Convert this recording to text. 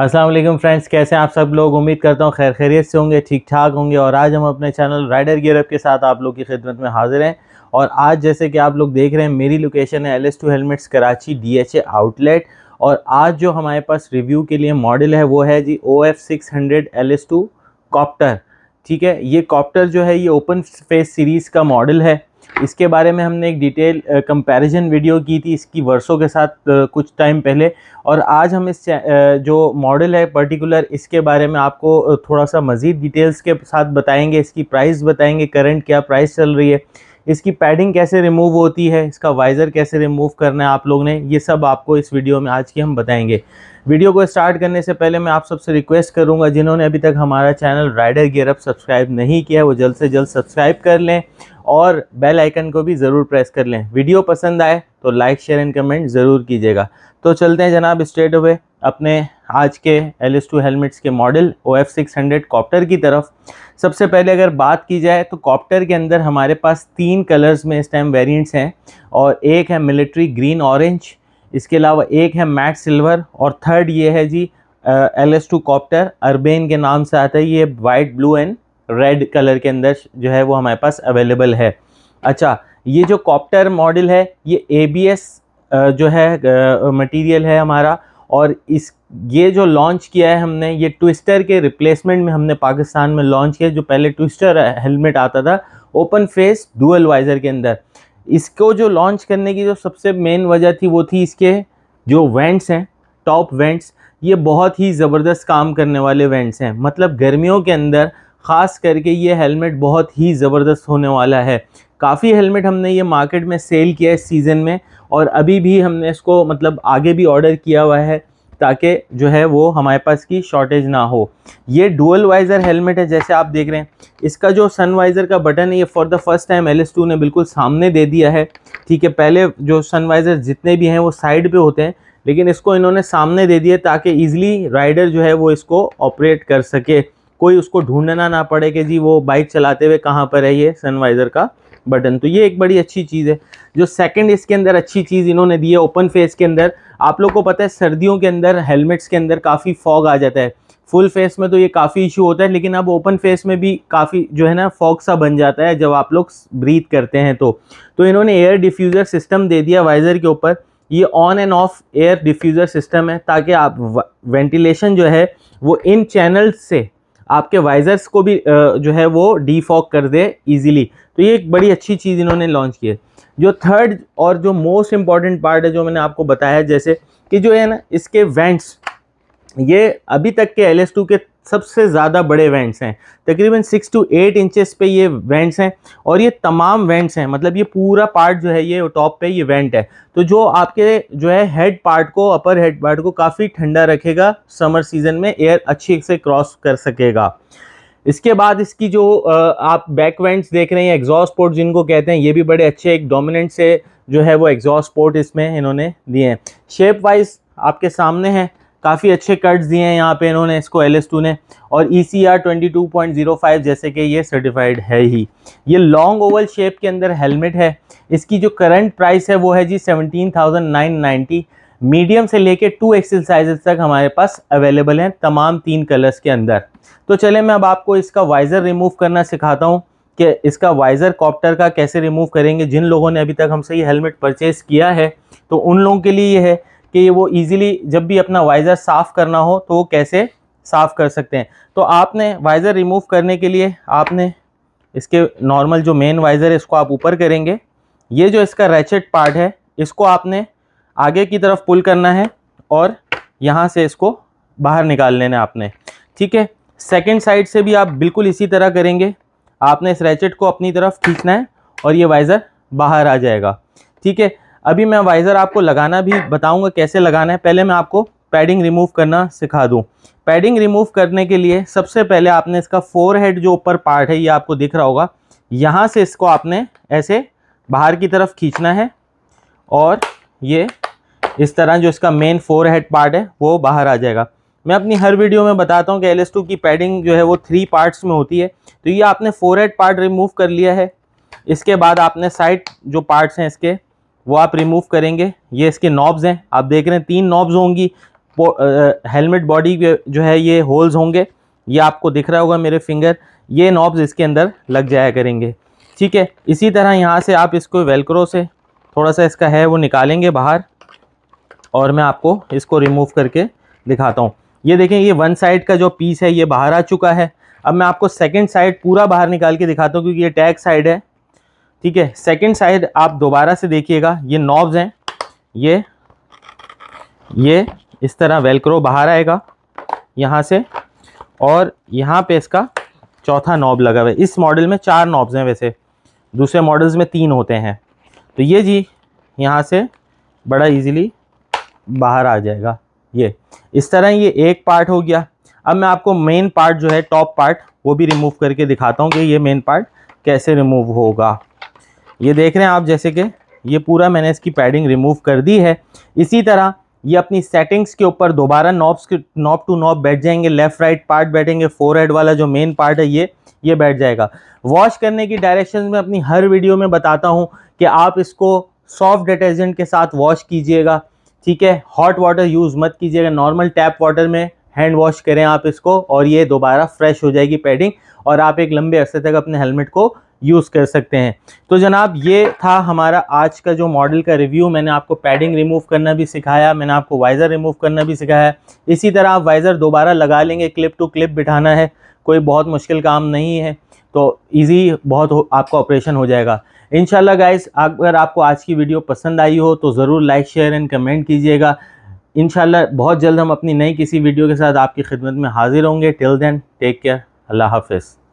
अस्सलाम वालेकुम फ्रेंड्स कैसे हैं आप सब लोग उम्मीद करता हूँ खैर खैरियत से होंगे ठीक ठाक होंगे और आज हम अपने चैनल राइडर गियरअप के साथ आप लोग की खिदमत में हाजिर हैं और आज जैसे कि आप लोग देख रहे हैं मेरी लोकेशन है L S two helmets Karachi D H A outlet और आज जो हमारे पास रिव्यू के लिए मॉडल है वो है जी O F six hundred L S two copter ठीक है ये कॉप्टर जो है ये ओपन फेस सीरीज़ का मॉडल है इसके बारे में हमने एक डिटेल कंपैरिजन वीडियो की थी इसकी वर्षों के साथ कुछ टाइम पहले और आज हम इस जो मॉडल है पर्टिकुलर इसके बारे में आपको थोड़ा सा मज़ीद डिटेल्स के साथ बताएंगे इसकी प्राइस बताएंगे करंट क्या प्राइस चल रही है इसकी पैडिंग कैसे रिमूव होती है इसका वाइज़र कैसे रिमूव करना है आप लोग ने ये सब आपको इस वीडियो में आज की हम बताएंगे वीडियो को स्टार्ट करने से पहले मैं आप सबसे रिक्वेस्ट करूंगा जिन्होंने अभी तक हमारा channel rider gear up subscribe नहीं किया है वो जल्द से जल्द सब्सक्राइब कर लें और बेल आइकन को भी ज़रूर प्रेस कर लें वीडियो पसंद आए तो लाइक शेयर एंड कमेंट ज़रूर कीजिएगा तो चलते हैं जनाब स्ट्रेट हुए अपने आज के एल एस टू हेलमेट्स के model O F six hundred copter की तरफ सबसे पहले अगर बात की जाए तो कॉप्टर के अंदर हमारे पास तीन कलर्स में इस टाइम वेरियंट्स हैं और एक है मिलिट्री ग्रीन ऑरेंज इसके अलावा एक है मैट सिल्वर और थर्ड ये है जी L S two copter urban के नाम से आता है ये white blue and red colour के अंदर जो है वो हमारे पास अवेलेबल है अच्छा ये जो कॉप्टर मॉडल है ये ए बी एस जो है मटेरियल है हमारा और इस ये जो लॉन्च किया है हमने ये ट्विस्टर के रिप्लेसमेंट में हमने पाकिस्तान में लॉन्च किया जो पहले ट्विस्टर हेलमेट आता था ओपन फेस डुअल वाइज़र के अंदर इसको जो लॉन्च करने की जो सबसे मेन वजह थी वो थी इसके जो वेंट्स हैं टॉप वेंट्स ये बहुत ही ज़बरदस्त काम करने वाले वेंट्स हैं मतलब गर्मियों के अंदर ख़ास करके ये हेलमेट बहुत ही ज़बरदस्त होने वाला है काफ़ी हेलमेट हमने ये मार्केट में सेल किया है सीज़न में और अभी भी हमने इसको मतलब आगे भी ऑर्डर किया हुआ है ताकि जो है वो हमारे पास की शॉर्टेज ना हो ये डुअल वाइज़र हेलमेट है जैसे आप देख रहे हैं इसका जो सन वाइज़र का बटन है ये फॉर द फर्स्ट टाइम एल ने बिल्कुल सामने दे दिया है ठीक है पहले जो सन वाइज़र जितने भी हैं वो साइड पे होते हैं लेकिन इसको इन्होंने सामने दे दिया ताकि ईजिली राइडर जो है वो इसको ऑपरेट कर सके कोई उसको ढूंढना ना पड़े कि जी वो बाइक चलाते हुए कहाँ पर है ये सनवाइज़र का बटन तो ये एक बड़ी अच्छी चीज़ है जो सेकंड इसके अंदर अच्छी चीज़ इन्होंने दी है ओपन फेस के अंदर आप लोग को पता है सर्दियों के अंदर हेलमेट्स के अंदर काफ़ी फॉग आ जाता है फुल फेस में तो ये काफ़ी इशू होता है लेकिन अब ओपन फेस में भी काफ़ी जो है ना फॉग सा बन जाता है जब आप लोग ब्रीथ करते हैं तो तो इन्होंने एयर डिफ्यूज़र सिस्टम दे दिया वाइज़र के ऊपर ये on and off air diffuser system है ताकि आप वेंटिलेशन जो है वो इन चैनल्स से आपके वाइज़र्स को भी जो है वो डीफॉक कर दे इजीली तो ये एक बड़ी अच्छी चीज़ इन्होंने लॉन्च की है जो थर्ड और जो मोस्ट इम्पॉर्टेंट पार्ट है जो मैंने आपको बताया जैसे कि जो है ना इसके वेंट्स ये अभी तक के एल के सबसे ज़्यादा बड़े वेंट्स हैं तकरीबन सिक्स टू एट इंचेस पे ये वेंट्स हैं और ये तमाम वेंट्स हैं मतलब ये पूरा पार्ट जो है ये टॉप पे ये वेंट है तो जो आपके जो है हेड पार्ट को अपर हेड पार्ट को काफ़ी ठंडा रखेगा समर सीज़न में एयर अच्छे से क्रॉस कर सकेगा इसके बाद इसकी जो आप बैक वेंट्स देख रहे हैं एग्जॉस्ट पोर्ट जिनको कहते हैं ये भी बड़े अच्छे एक डोमिनेंट से जो है वो एग्जॉस्ट पोर्ट इसमें इन्होंने दिए हैं शेप वाइज आपके सामने हैं काफ़ी अच्छे कट्स दिए हैं यहाँ पे इन्होंने इसको एल एस टू ने और E C R twenty two point zero five जैसे कि ये सर्टिफाइड है ही ये लॉन्ग ओवल शेप के अंदर हेलमेट है इसकी जो करंट प्राइस है वो है जी seventeen thousand nine ninety medium से लेके टू एक्सेल तक हमारे पास अवेलेबल हैं तमाम तीन कलर्स के अंदर तो चले मैं अब आपको इसका वाइज़र रिमूव करना सिखाता हूँ कि इसका वाइज़र कॉप्टर का कैसे रिमूव करेंगे जिन लोगों ने अभी तक हमसे ये हेलमेट परचेज़ किया है तो उन लोगों के लिए ये है कि वो ईजिली जब भी अपना वाइज़र साफ़ करना हो तो वो कैसे साफ़ कर सकते हैं तो आपने वाइज़र रिमूव करने के लिए आपने इसके नॉर्मल जो मेन वाइज़र है इसको आप ऊपर करेंगे ये जो इसका रैचेट पार्ट है इसको आपने आगे की तरफ पुल करना है और यहाँ से इसको बाहर निकाल लेना है आपने ठीक है सेकेंड साइड से भी आप बिल्कुल इसी तरह करेंगे आपने इस रैचेट को अपनी तरफ खींचना है और ये वाइज़र बाहर आ जाएगा ठीक है अभी मैं वाइज़र आपको लगाना भी बताऊंगा कैसे लगाना है पहले मैं आपको पैडिंग रिमूव करना सिखा दूँ पैडिंग रिमूव करने के लिए सबसे पहले आपने इसका फोर हेड जो ऊपर पार्ट है ये आपको दिख रहा होगा यहाँ से इसको आपने ऐसे बाहर की तरफ खींचना है और ये इस तरह जो इसका मेन फोर हेड पार्ट है वो बाहर आ जाएगा मैं अपनी हर वीडियो में बताता हूँ कि एल की पैडिंग जो है वो थ्री पार्ट्स में होती है तो ये आपने फोर हेड पार्ट रिमूव कर लिया है इसके बाद आपने साइड जो पार्ट्स हैं इसके वो आप रिमूव करेंगे ये इसके नॉब्स हैं आप देख रहे हैं तीन नॉब्स होंगी हेलमेट बॉडी जो है ये होल्स होंगे ये आपको दिख रहा होगा मेरे फिंगर ये नॉब्स इसके अंदर लग जाया करेंगे ठीक है इसी तरह यहाँ से आप इसको वेलक्रो से थोड़ा सा इसका है वो निकालेंगे बाहर और मैं आपको इसको रिमूव करके दिखाता हूँ ये देखें ये वन साइड का जो पीस है ये बाहर आ चुका है अब मैं आपको सेकेंड साइड पूरा बाहर निकाल के दिखाता हूँ क्योंकि ये टैग साइड है ठीक है सेकेंड साइड आप दोबारा से देखिएगा ये नॉब्स हैं ये ये इस तरह वेलक्रो बाहर आएगा यहाँ से और यहाँ पे इसका चौथा नॉब लगा हुआ है इस मॉडल में चार नॉब्स हैं वैसे दूसरे मॉडल्स में तीन होते हैं तो ये जी यहाँ से बड़ा इजीली बाहर आ जाएगा ये इस तरह ये एक पार्ट हो गया अब मैं आपको मेन पार्ट जो है टॉप पार्ट वो भी रिमूव करके दिखाता हूँ कि ये मेन पार्ट कैसे रिमूव होगा ये देख रहे हैं आप जैसे कि ये पूरा मैंने इसकी पैडिंग रिमूव कर दी है इसी तरह ये अपनी सेटिंग्स के ऊपर दोबारा नॉब्स के नॉब टू नॉब बैठ जाएंगे लेफ़्ट राइट पार्ट बैठेंगे फोर हेड वाला जो मेन पार्ट है ये ये बैठ जाएगा वॉश करने की डायरेक्शन में अपनी हर वीडियो में बताता हूँ कि आप इसको सॉफ्ट डिटर्जेंट के साथ वॉश कीजिएगा ठीक है हॉट वाटर यूज़ मत कीजिएगा नॉर्मल टैप वाटर में हैंड वॉश करें आप इसको और ये दोबारा फ्रेश हो जाएगी पैडिंग और आप एक लंबे अरसे तक अपने हेलमेट को यूज़ कर सकते हैं तो जनाब ये था हमारा आज का जो मॉडल का रिव्यू मैंने आपको पैडिंग रिमूव करना भी सिखाया मैंने आपको वाइज़र रिमूव करना भी सिखाया इसी तरह आप वाइज़र दोबारा लगा लेंगे क्लिप टू क्लिप बिठाना है कोई बहुत मुश्किल काम नहीं है तो ईज़ी बहुत हो, आपका ऑपरेशन हो जाएगा इन गाइस अगर आपको आज की वीडियो पसंद आई हो तो ज़रूर लाइक शेयर एंड कमेंट कीजिएगा इन बहुत जल्द हम अपनी नई किसी वीडियो के साथ आपकी खिदमत में हाजिर होंगे टिल देन टेक केयर अल्लाह हाफिज़